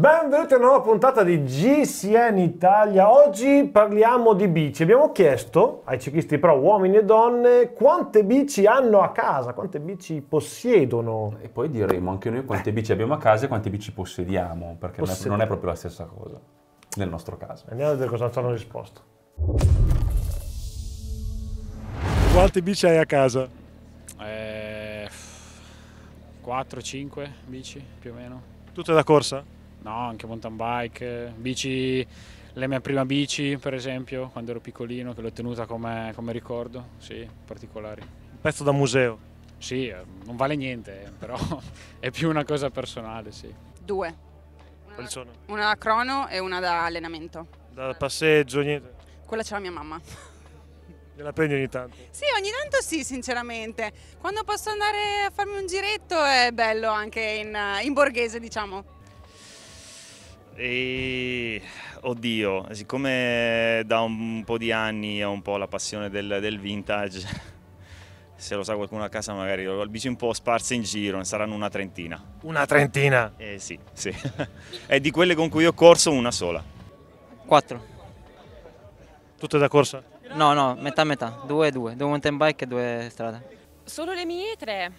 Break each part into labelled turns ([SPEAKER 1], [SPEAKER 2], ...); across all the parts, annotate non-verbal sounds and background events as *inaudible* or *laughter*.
[SPEAKER 1] Benvenuti a una nuova puntata di GCN Italia. Oggi parliamo di bici. Abbiamo chiesto ai ciclisti però, uomini e donne, quante bici hanno a casa, quante bici possiedono.
[SPEAKER 2] E poi diremo anche noi quante bici abbiamo a casa e quante bici possediamo, perché Possediamo. non è proprio la stessa cosa nel nostro caso.
[SPEAKER 1] Andiamo a vedere cosa ci hanno risposto. Quante bici hai a casa? Eh, 4-5 bici più o meno. Tutte da corsa? No, anche mountain bike, bici, la mia prima bici per esempio, quando ero piccolino, che l'ho tenuta come, come ricordo, sì, particolari. Un pezzo da museo? Sì, eh, non vale niente, eh, però *laughs* è più una cosa personale, sì. Due. Quali sono?
[SPEAKER 2] Una da crono e una da allenamento.
[SPEAKER 1] Da passeggio, niente?
[SPEAKER 2] Quella c'è la mia mamma. *laughs*
[SPEAKER 1] La prendi ogni tanto?
[SPEAKER 2] Sì, ogni tanto sì, sinceramente. Quando posso andare a farmi un giretto è bello anche in, in borghese, diciamo.
[SPEAKER 1] E... Oddio, siccome da un po' di anni ho un po' la passione del, del vintage, *laughs* se lo sa qualcuno a casa magari ho le bici un po' sparse in giro, ne saranno una trentina. Una trentina? Eh sì, sì. e *laughs* di quelle con cui ho corso una sola. Quattro. Tutte da corsa? No, no, metà metà, due e due, due mountain bike e due strade. Solo le mie tre?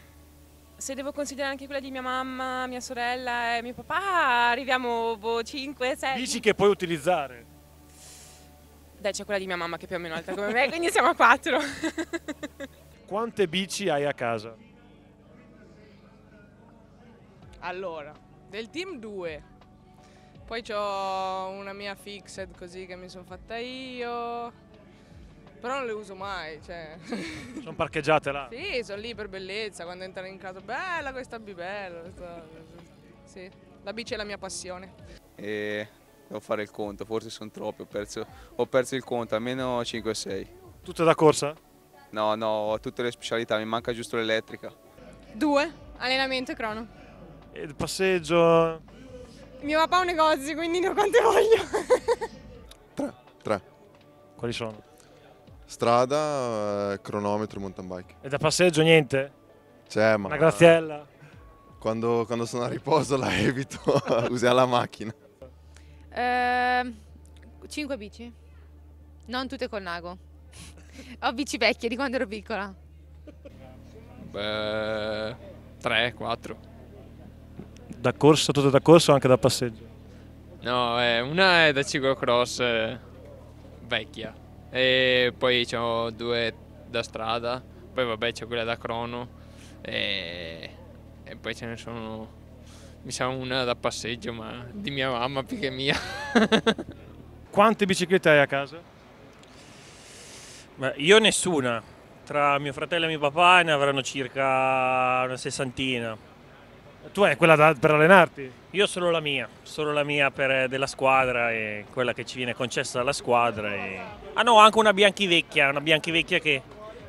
[SPEAKER 2] se devo considerare anche quella di mia mamma, mia sorella e mio papà, arriviamo boh, 5, 6. Bici che
[SPEAKER 1] puoi utilizzare?
[SPEAKER 2] Dai, c'è quella di mia mamma che è più o meno alta come me, quindi siamo a 4.
[SPEAKER 1] *laughs* Quante bici hai a casa?
[SPEAKER 2] Allora, del team 2. Poi ho una mia fixed così che mi sono fatta io. Però non le uso mai, cioè.
[SPEAKER 1] Sono parcheggiate là? Sì,
[SPEAKER 2] sono lì per bellezza, quando entrano in casa, bella questa bibella. Questa... Sì, la bici è la mia passione. E devo fare il conto, forse sono troppi, ho perso, ho perso il conto, almeno 5 6.
[SPEAKER 1] Tutte da corsa?
[SPEAKER 2] No, no, ho tutte le specialità, mi manca giusto l'elettrica. Due, allenamento e crono.
[SPEAKER 1] E il passeggio?
[SPEAKER 2] Mio papà ha un negozio, quindi ne ho quante voglio.
[SPEAKER 1] tre, tre. Quali sono? Strada, eh, cronometro mountain bike. E da passeggio niente?
[SPEAKER 2] C'è, cioè, ma... Una graziella? Quando, quando, sono a riposo la evito, *laughs* usiamo la macchina.
[SPEAKER 1] Eh, 5 bici, non tutte col nago. Ho bici vecchie di quando ero piccola.
[SPEAKER 2] Beh, 3, 4.
[SPEAKER 1] Da corsa, tutte da corsa o anche da passeggio?
[SPEAKER 2] No, eh, una è da ciclocross eh, vecchia e poi ho due da strada, poi vabbè c'è quella da crono e, e poi ce ne sono mi sa una da passeggio ma di
[SPEAKER 1] mia mamma più che mia. *laughs* Quante biciclette hai a casa? Beh, io nessuna, tra mio fratello e mio papà ne avranno circa una sessantina. Tu hai quella da, per allenarti? Io solo la mia, solo la mia per, eh, della squadra e quella che ci viene concessa dalla squadra. E... Ah no, anche una bianchivecchia, una bianchivecchia che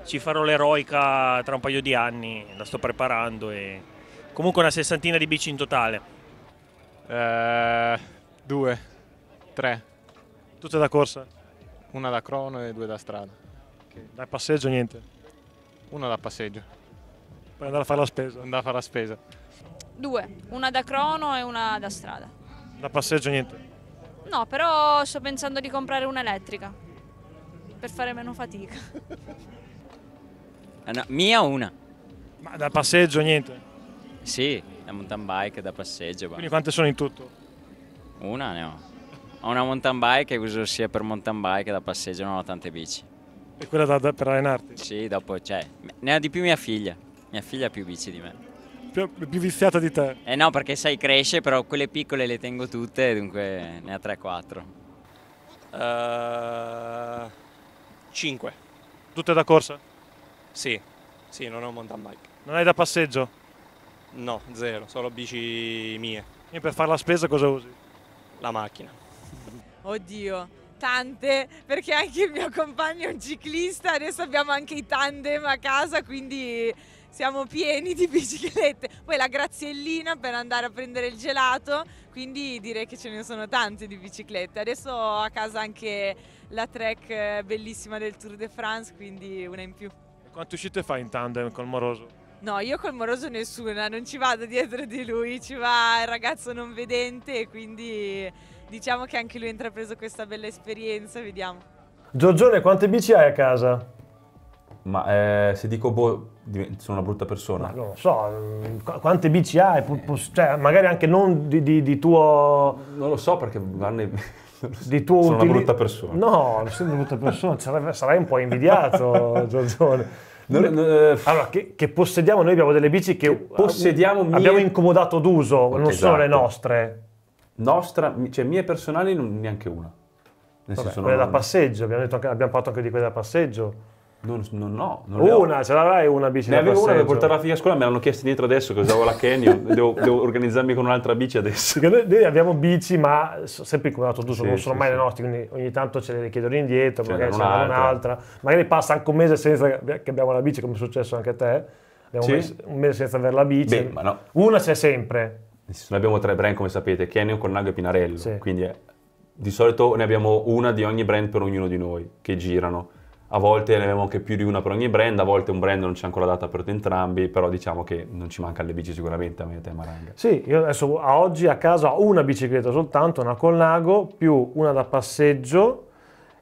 [SPEAKER 1] ci farò l'eroica tra un paio di anni, la sto preparando e comunque una sessantina di bici in totale. Eh, due, tre. Tutte da corsa? Una da crono e due da strada. Da passeggio niente? Una da passeggio. Poi andare a fare la spesa? Andare a fare la spesa.
[SPEAKER 2] Due, una da crono e una da strada.
[SPEAKER 1] Da passeggio niente?
[SPEAKER 2] No, però sto pensando di comprare una elettrica per fare meno fatica.
[SPEAKER 1] Una, ah, mia una? Ma da passeggio niente? Sì, la mountain bike da passeggio. Quindi quante sono in tutto?
[SPEAKER 2] Una ne ho. Ho una mountain bike che uso sia per mountain bike che da passeggio, non ho tante
[SPEAKER 1] bici. E quella da, da, per allenarti? Sì, dopo Cioè,
[SPEAKER 2] ne ha di più mia figlia. Mia figlia ha più bici di me
[SPEAKER 1] più, più viziata di te?
[SPEAKER 2] Eh no, perché sai cresce, però quelle piccole le tengo tutte, dunque ne ha 3-4.
[SPEAKER 1] 5. Uh, tutte da corsa? Sì, sì, non ho mountain bike. Non hai da passeggio? No, zero, solo bici mie. E per fare la spesa cosa usi? La macchina.
[SPEAKER 2] Oddio, tante, perché anche il mio compagno è un ciclista, adesso abbiamo anche i tandem a casa, quindi siamo pieni
[SPEAKER 1] di biciclette.
[SPEAKER 2] Poi la graziellina per andare a prendere il gelato, quindi direi che ce ne sono tante di biciclette. Adesso ho a casa anche la track eh, bellissima del Tour de France, quindi una in più.
[SPEAKER 1] quante uscite fai in tandem col Moroso?
[SPEAKER 2] No, io col Moroso nessuna, non ci vado dietro di lui, ci va il ragazzo non vedente, quindi diciamo che anche lui ha intrapreso questa bella esperienza, vediamo.
[SPEAKER 1] Giorgione, quante bici hai a casa?
[SPEAKER 2] Ma eh, se dico boh, sono una brutta persona. Ma non
[SPEAKER 1] lo so, mm, qu- quante bici hai? Pu- pu- cioè, magari anche non di, di, di, tuo... Non lo so perché vanno... *laughs* Di tuo sono utili... una brutta persona. No, non sei una brutta persona, sarai, un po' invidiato, *laughs* Giorgione. No, no, eh, allora, che, che, possediamo, noi abbiamo delle bici che, che uh, possediamo uh, mie... abbiamo incomodato d'uso, non esatto. sono le esatto. nostre. Nostra, cioè mie personali neanche una. Nel Vabbè, senso, quelle da passeggio, abbiamo, anche, abbiamo, parlato anche di quelle da passeggio. Non, non, no, non una, ce l'avrai una bici ne avevo una per portarla figlia a scuola, me
[SPEAKER 2] l'hanno chiesto dietro adesso che usavo la Canyon, devo, devo, organizzarmi con un'altra bici adesso.
[SPEAKER 1] Perché noi, abbiamo bici, ma sempre come dato tu, sì, non sono sì, mai sì. le nostre, quindi ogni tanto ce le chiedono indietro, magari ce n'è un'altra. Magari passa anche un mese senza che abbiamo la bici, come è successo anche a te. Abbiamo un mese, un mese senza avere la bici. Beh, no. Una c'è sempre.
[SPEAKER 2] Noi abbiamo tre brand, come sapete, Canyon, Cornago e Pinarello, quindi è, eh, di solito ne abbiamo una di ogni brand per ognuno di noi, che girano a volte ne abbiamo anche più di una per ogni brand, a volte un brand non c'è ancora data per entrambi, però diciamo che non ci manca le bici sicuramente a me te Maranga.
[SPEAKER 1] Sì, io adesso a oggi a casa ho una bicicletta soltanto, una con lago, più una da passeggio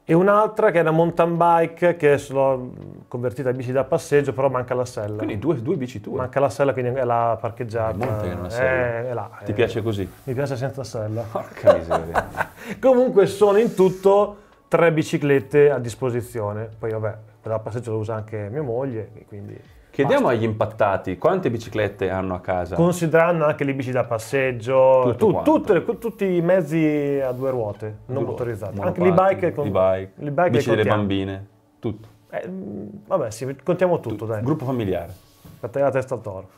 [SPEAKER 1] e un'altra che è una mountain bike che l'ho convertita in bici da passeggio, però manca la sella. Quindi due, due bici tue. Manca la sella, quindi è la parcheggiata. Monte che non è, eh, è là, Ti è, eh. piace così? Mi piace senza sella. Porca miseria. *laughs* Comunque sono in tutto tre biciclette a disposizione. Poi vabbè, quella passeggio la usa anche mia moglie, quindi... Chiediamo basta.
[SPEAKER 2] agli impattati quante biciclette hanno a casa.
[SPEAKER 1] Considerando anche le bici da passeggio, tu, tutte, tutti i mezzi a due ruote non due motorizzati, anche le bike, con, le bike bici delle
[SPEAKER 2] bambine,
[SPEAKER 1] tutto. Eh, vabbè, sì, contiamo tutto, tutto. dai. Gruppo familiare. Per la testa al toro.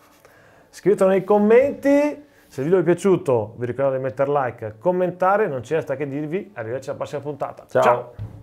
[SPEAKER 1] Scrivetelo nei commenti. Se il video vi è piaciuto vi ricordo di mettere like, commentare, non ci resta che dirvi arrivederci alla prossima puntata. Ciao. Ciao.